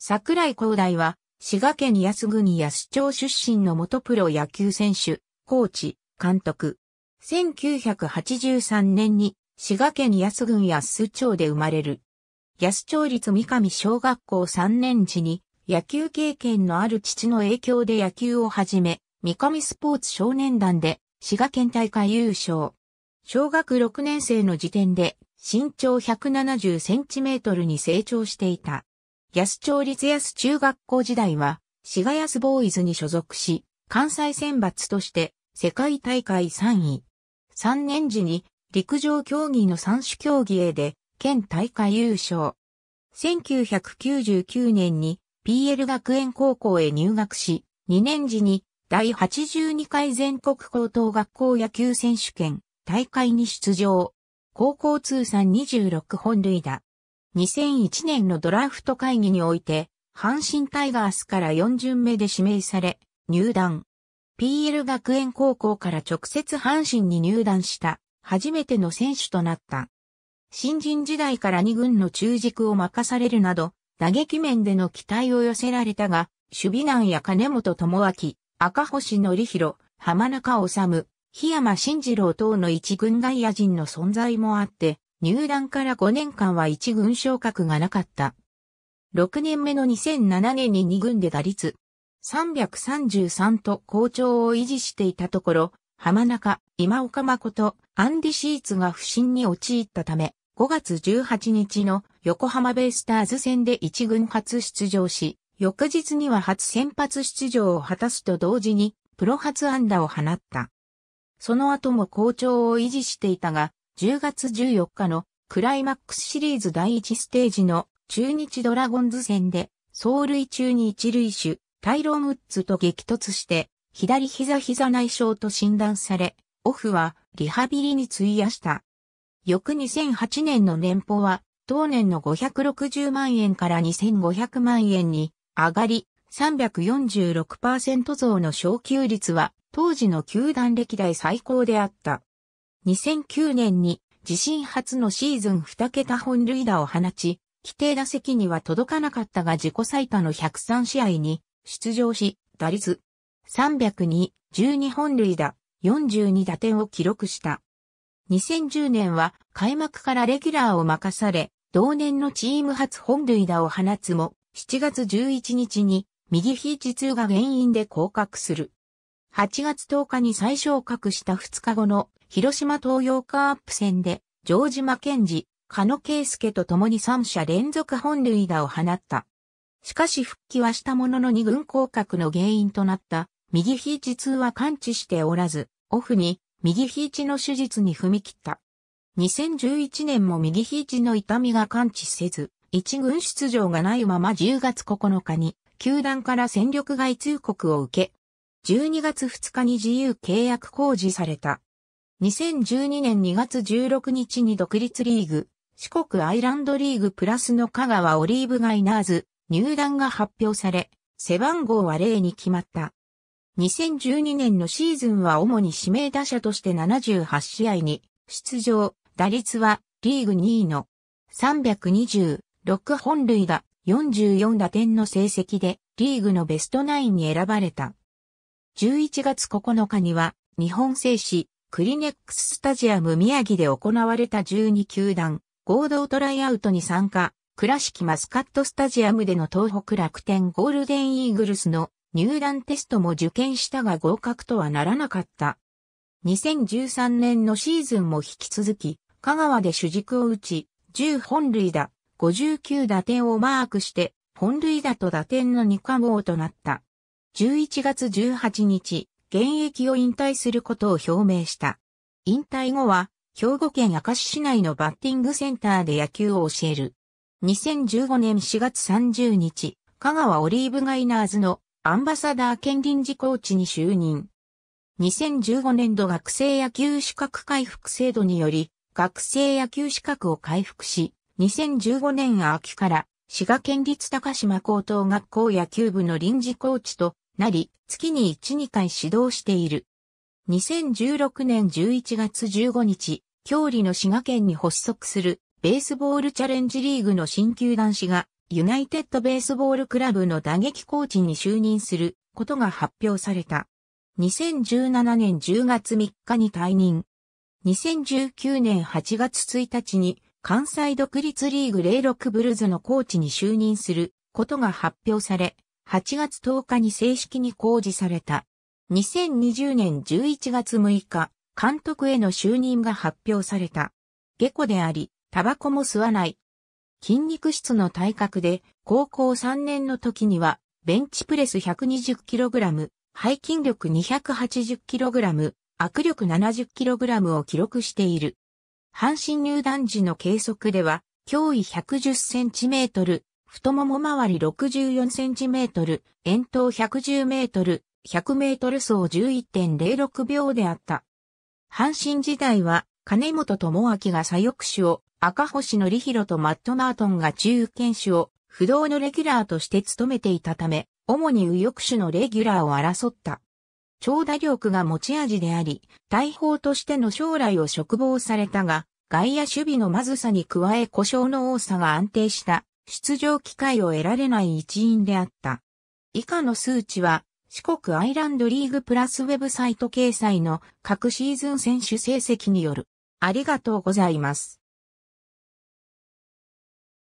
桜井光大は、滋賀県安国安町出身の元プロ野球選手、コーチ、監督。1983年に、滋賀県安郡安町で生まれる。安町立三上小学校3年時に、野球経験のある父の影響で野球を始め、三上スポーツ少年団で、滋賀県大会優勝。小学6年生の時点で、身長170センチメートルに成長していた。安町立安中学校時代は、滋賀安ボーイズに所属し、関西選抜として世界大会3位。3年時に陸上競技の三種競技へで、県大会優勝。1999年に PL 学園高校へ入学し、2年時に第82回全国高等学校野球選手権大会に出場。高校通算26本塁打、2001年のドラフト会議において、阪神タイガースから4巡目で指名され、入団。PL 学園高校から直接阪神に入団した、初めての選手となった。新人時代から2軍の中軸を任されるなど、打撃面での期待を寄せられたが、守備難や金本智明、赤星則弘、浜中治、檜山慎次郎等の一軍外野陣の存在もあって、入団から5年間は1軍昇格がなかった。6年目の2007年に2軍で打率333と好調を維持していたところ、浜中、今岡誠、アンディシーツが不振に陥ったため、5月18日の横浜ベイスターズ戦で1軍初出場し、翌日には初先発出場を果たすと同時に、プロ初安打を放った。その後も好調を維持していたが、10月14日のクライマックスシリーズ第1ステージの中日ドラゴンズ戦で走塁中に一塁手タイロン・ウッズと激突して左膝膝内傷と診断され、オフはリハビリに費やした。翌2008年の年俸は当年の560万円から2500万円に上がり346%増の昇給率は当時の球団歴代最高であった。2009年に自身初のシーズン2桁本塁打を放ち、規定打席には届かなかったが自己最多の103試合に出場し、打率302、12本塁打、42打点を記録した。2010年は開幕からレギュラーを任され、同年のチーム初本塁打を放つも、7月11日に右肘痛が原因で降格する。8月10日に最昇格した2日後の広島東洋カープ戦で、ジ島健二、鹿加野圭介と共に3者連続本塁打を放った。しかし復帰はしたものの2軍降格の原因となった、右肘痛は完治しておらず、オフに右肘の手術に踏み切った。2011年も右肘の痛みが完治せず、一軍出場がないまま10月9日に、球団から戦力外通告を受け、12月2日に自由契約公示された。2012年2月16日に独立リーグ、四国アイランドリーグプラスの香川オリーブガイナーズ入団が発表され、背番号は0に決まった。2012年のシーズンは主に指名打者として78試合に出場、打率はリーグ2位の326本塁打44打点の成績でリーグのベストナインに選ばれた。11月9日には、日本製紙、クリネックススタジアム宮城で行われた12球団、合同トライアウトに参加、倉敷マスカットスタジアムでの東北楽天ゴールデンイーグルスの入団テストも受験したが合格とはならなかった。2013年のシーズンも引き続き、香川で主軸を打ち、10本塁打、59打点をマークして、本塁打と打点の2冠王となった。11月18日、現役を引退することを表明した。引退後は、兵庫県明石市内のバッティングセンターで野球を教える。2015年4月30日、香川オリーブガイナーズのアンバサダー兼臨時コーチに就任。2015年度学生野球資格回復制度により、学生野球資格を回復し、2015年秋から滋賀県立高島高等学校野球部の臨時コーチとなり、月に1、2回指導している。2016年11月15日、郷里の滋賀県に発足するベースボールチャレンジリーグの新球団氏が、ユナイテッドベースボールクラブの打撃コーチに就任することが発表された。2017年10月3日に退任。2019年8月1日に関西独立リーグ06ブルズのコーチに就任することが発表され、8月10日に正式に公示された。2020年11月6日、監督への就任が発表された。下戸であり、タバコも吸わない。筋肉質の体格で、高校3年の時には、ベンチプレス 120kg、背筋力 280kg、握力 70kg を記録している。阪神入団時の計測では、脅威 110cm、太もも周り64センチメートル、遠投110メートル、100メートル走11.06秒であった。阪神時代は、金本智明が左翼手を、赤星則弘とマット・マートンが中堅手を、不動のレギュラーとして務めていたため、主に右翼手のレギュラーを争った。長打力が持ち味であり、大砲としての将来を嘱望されたが、外野守備のまずさに加え故障の多さが安定した出場機会を得られない一員であった。以下の数値は、四国アイランドリーグプラスウェブサイト掲載の各シーズン選手成績による。ありがとうございます。